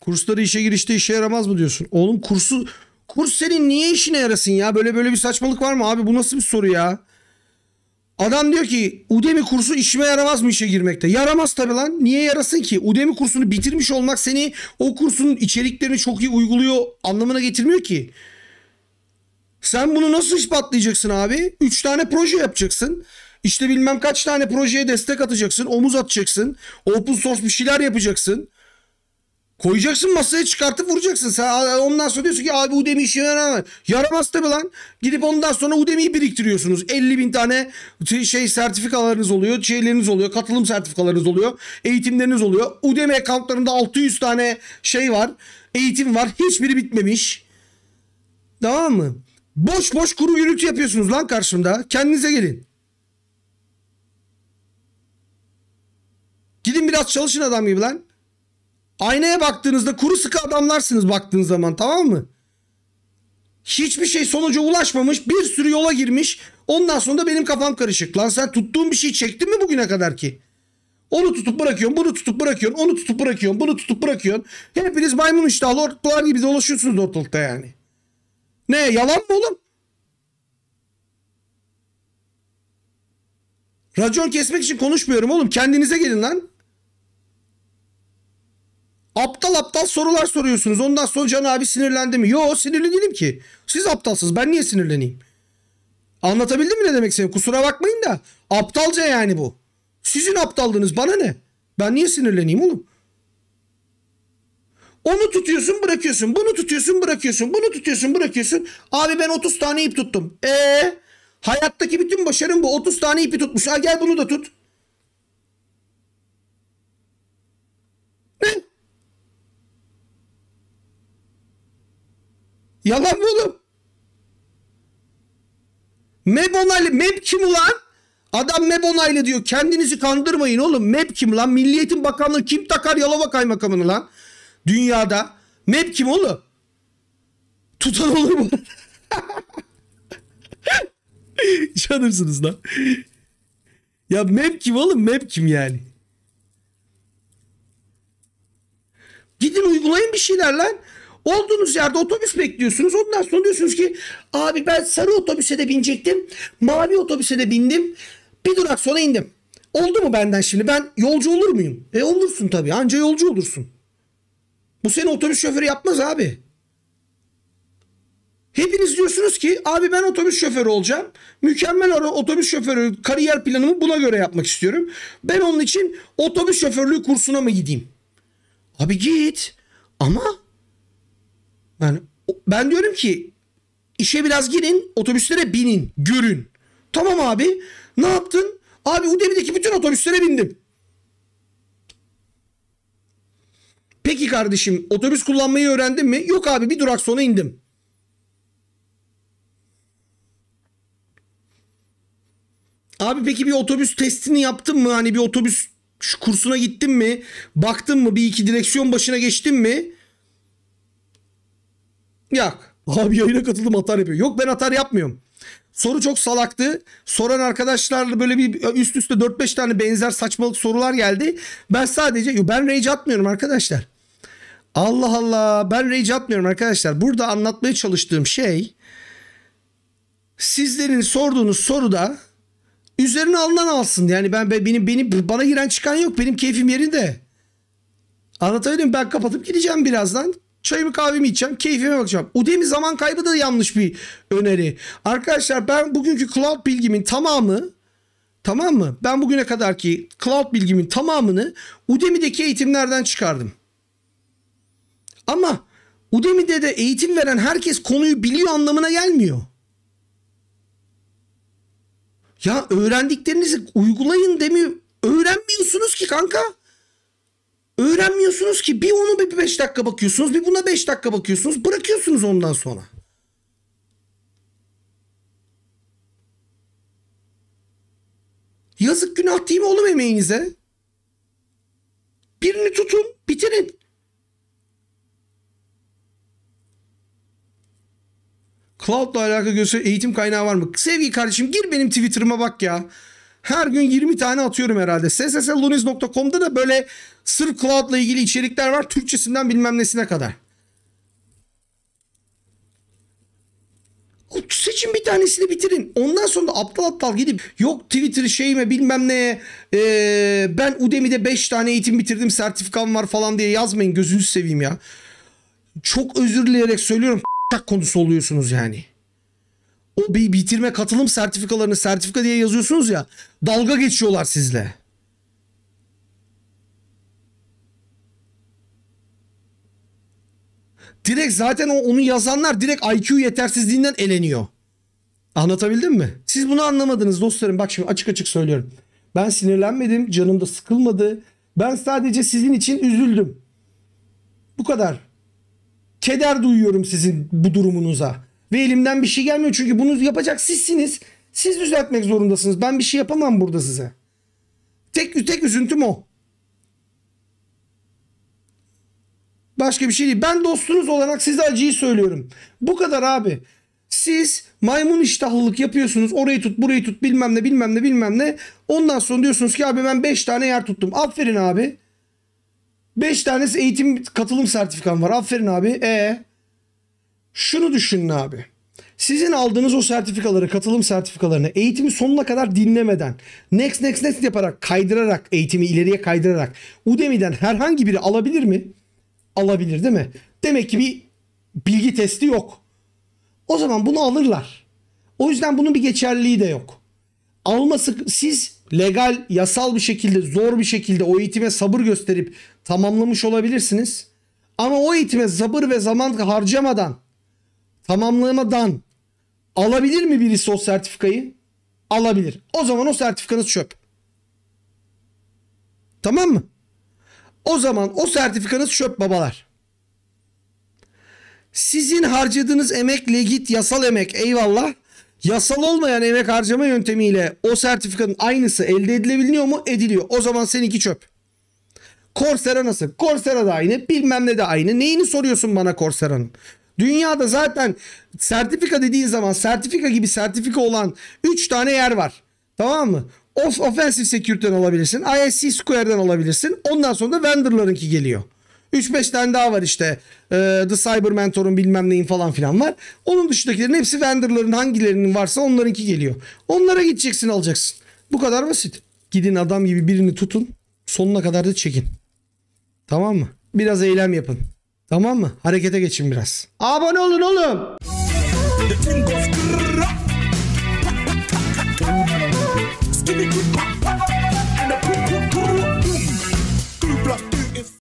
Kursları işe girişte işe yaramaz mı diyorsun? Oğlum kursu kurs senin niye işine yarasın ya? Böyle böyle bir saçmalık var mı abi? Bu nasıl bir soru ya? Adam diyor ki Udemy kursu işime yaramaz mı işe girmekte? Yaramaz tabii lan. Niye yarasın ki? Udemy kursunu bitirmiş olmak seni o kursun içeriklerini çok iyi uyguluyor anlamına getirmiyor ki. Sen bunu nasıl ispatlayacaksın abi? 3 tane proje yapacaksın. İşte bilmem kaç tane projeye destek atacaksın. Omuz atacaksın. Open source bir şeyler yapacaksın. Koyacaksın masaya çıkartıp vuracaksın. Sen ondan sonra diyorsun ki abi Udemy işe yaramaz. Yaramaz tabi lan. Gidip ondan sonra Udemy'yi biriktiriyorsunuz. 50 bin tane şey sertifikalarınız oluyor. Şeyleriniz oluyor. Katılım sertifikalarınız oluyor. Eğitimleriniz oluyor. Udemy accountlarında 600 tane şey var. Eğitim var. Hiçbiri bitmemiş. Tamam mı? Boş boş kuru gürültü yapıyorsunuz lan karşımda. Kendinize gelin. Gidin biraz çalışın adam gibi lan. Aynaya baktığınızda kuru sıkı adamlarsınız baktığınız zaman tamam mı? Hiçbir şey sonuca ulaşmamış bir sürü yola girmiş. Ondan sonra da benim kafam karışık. Lan sen tuttuğun bir şey çektin mi bugüne kadar ki? Onu tutup bırakıyorsun, bunu tutup bırakıyorsun, onu tutup bırakıyorsun, bunu tutup bırakıyorsun. Hepiniz maymun iştahlı ortalar gibi dolaşıyorsunuz ortalıkta yani. Ne yalan mı oğlum? Racon kesmek için konuşmuyorum oğlum. Kendinize gelin lan. Aptal aptal sorular soruyorsunuz. Ondan sonra Can abi sinirlendi mi? Yo sinirli değilim ki. Siz aptalsınız. Ben niye sinirleneyim? Anlatabildim mi ne demek senin? Kusura bakmayın da. Aptalca yani bu. Sizin aptaldınız. bana ne? Ben niye sinirleneyim oğlum? Onu tutuyorsun bırakıyorsun. Bunu tutuyorsun bırakıyorsun. Bunu tutuyorsun bırakıyorsun. Abi ben 30 tane ip tuttum. Eee? Hayattaki bütün başarım bu. 30 tane ipi tutmuş. Ha gel bunu da tut. Yalan mı oğlum? MEB onaylı. MEB kim ulan? Adam MEB onaylı diyor. Kendinizi kandırmayın oğlum. MEB kim lan? Milliyetin Bakanlığı kim takar Yalova Kaymakamını lan? Dünyada. MEB kim oğlum? Tutan olur mu? Canımsınız lan. Ya MEB kim oğlum? MEB kim yani? Gidin uygulayın bir şeyler lan. Olduğunuz yerde otobüs bekliyorsunuz. Ondan sonra diyorsunuz ki abi ben sarı otobüse de binecektim. Mavi otobüse de bindim. Bir durak sonra indim. Oldu mu benden şimdi? Ben yolcu olur muyum? E olursun tabii. Anca yolcu olursun. Bu seni otobüs şoförü yapmaz abi. Hepiniz diyorsunuz ki abi ben otobüs şoförü olacağım. Mükemmel otobüs şoförü kariyer planımı buna göre yapmak istiyorum. Ben onun için otobüs şoförlüğü kursuna mı gideyim? Abi git ama yani ben diyorum ki işe biraz girin, otobüslere binin, görün. Tamam abi. Ne yaptın? Abi Udemy'deki bütün otobüslere bindim. Peki kardeşim otobüs kullanmayı öğrendin mi? Yok abi bir durak sonra indim. Abi peki bir otobüs testini yaptın mı? Hani bir otobüs şu kursuna gittin mi? Baktın mı? Bir iki direksiyon başına geçtin mi? Yok. Abi yayına katıldım atar yapıyor. Yok ben atar yapmıyorum. Soru çok salaktı. Soran arkadaşlarla böyle bir üst üste 4-5 tane benzer saçmalık sorular geldi. Ben sadece ben rage atmıyorum arkadaşlar. Allah Allah ben rage atmıyorum arkadaşlar. Burada anlatmaya çalıştığım şey sizlerin sorduğunuz soruda üzerine alınan alsın. Yani ben benim benim bana giren çıkan yok. Benim keyfim yerinde. Anlatabildim ben kapatıp gideceğim birazdan. Çayımı kahvemi içeceğim. Keyfime bakacağım. Udemy zaman kaybı da yanlış bir öneri. Arkadaşlar ben bugünkü cloud bilgimin tamamı tamam mı? Ben bugüne kadar ki cloud bilgimin tamamını Udemy'deki eğitimlerden çıkardım. Ama Udemy'de de eğitim veren herkes konuyu biliyor anlamına gelmiyor. Ya öğrendiklerinizi uygulayın demiyor. Öğrenmiyorsunuz ki kanka öğrenmiyorsunuz ki. Bir onu bir 5 dakika bakıyorsunuz. Bir buna 5 dakika bakıyorsunuz. Bırakıyorsunuz ondan sonra. Yazık günah değil mi oğlum emeğinize? Birini tutun, bitirin. Cloud'la alakalı göster eğitim kaynağı var mı? Sevgili kardeşim gir benim Twitter'ıma bak ya. Her gün 20 tane atıyorum herhalde. sslunis.com'da da böyle sırf Cloud'la ilgili içerikler var. Türkçesinden bilmem nesine kadar. Seçin bir tanesini bitirin. Ondan sonra da aptal aptal gidip yok Twitter şeyime bilmem neye ee, ben Udemy'de 5 tane eğitim bitirdim sertifikam var falan diye yazmayın gözünüzü seveyim ya. Çok özür dileyerek söylüyorum konusu oluyorsunuz yani o bir bitirme katılım sertifikalarını sertifika diye yazıyorsunuz ya dalga geçiyorlar sizle. Direkt zaten o, onu yazanlar direkt IQ yetersizliğinden eleniyor. Anlatabildim mi? Siz bunu anlamadınız dostlarım. Bak şimdi açık açık söylüyorum. Ben sinirlenmedim. Canım da sıkılmadı. Ben sadece sizin için üzüldüm. Bu kadar. Keder duyuyorum sizin bu durumunuza. Ve elimden bir şey gelmiyor çünkü bunu yapacak sizsiniz. Siz düzeltmek zorundasınız. Ben bir şey yapamam burada size. Tek tek üzüntüm o. Başka bir şey değil. Ben dostunuz olarak size acıyı söylüyorum. Bu kadar abi. Siz maymun iştahlılık yapıyorsunuz. Orayı tut burayı tut bilmem ne bilmem ne bilmem ne. Ondan sonra diyorsunuz ki abi ben 5 tane yer tuttum. Aferin abi. 5 tanesi eğitim katılım sertifikam var. Aferin abi. E şunu düşünün abi. Sizin aldığınız o sertifikaları, katılım sertifikalarını eğitimi sonuna kadar dinlemeden, next next next yaparak, kaydırarak, eğitimi ileriye kaydırarak Udemy'den herhangi biri alabilir mi? Alabilir değil mi? Demek ki bir bilgi testi yok. O zaman bunu alırlar. O yüzden bunun bir geçerliliği de yok. Alması siz legal, yasal bir şekilde, zor bir şekilde o eğitime sabır gösterip tamamlamış olabilirsiniz. Ama o eğitime sabır ve zaman harcamadan tamamlamadan alabilir mi birisi o sertifikayı? Alabilir. O zaman o sertifikanız çöp. Tamam mı? O zaman o sertifikanız çöp babalar. Sizin harcadığınız emek legit yasal emek eyvallah. Yasal olmayan emek harcama yöntemiyle o sertifikanın aynısı elde edilebiliyor mu? Ediliyor. O zaman seninki çöp. Corsera nasıl? Corsera da aynı. Bilmem ne de aynı. Neyini soruyorsun bana Corsera'nın? Dünyada zaten sertifika dediğin zaman sertifika gibi sertifika olan 3 tane yer var. Tamam mı? Of Offensive Security'den alabilirsin. ISC Square'den alabilirsin. Ondan sonra da vendorlarınki geliyor. 3-5 tane daha var işte. Ee, The Cyber Mentor'un bilmem neyin falan filan var. Onun dışındakilerin hepsi vendorların hangilerinin varsa onlarınki geliyor. Onlara gideceksin alacaksın. Bu kadar basit. Gidin adam gibi birini tutun. Sonuna kadar da çekin. Tamam mı? Biraz eylem yapın. Tamam mı? Harekete geçin biraz. Abone olun oğlum.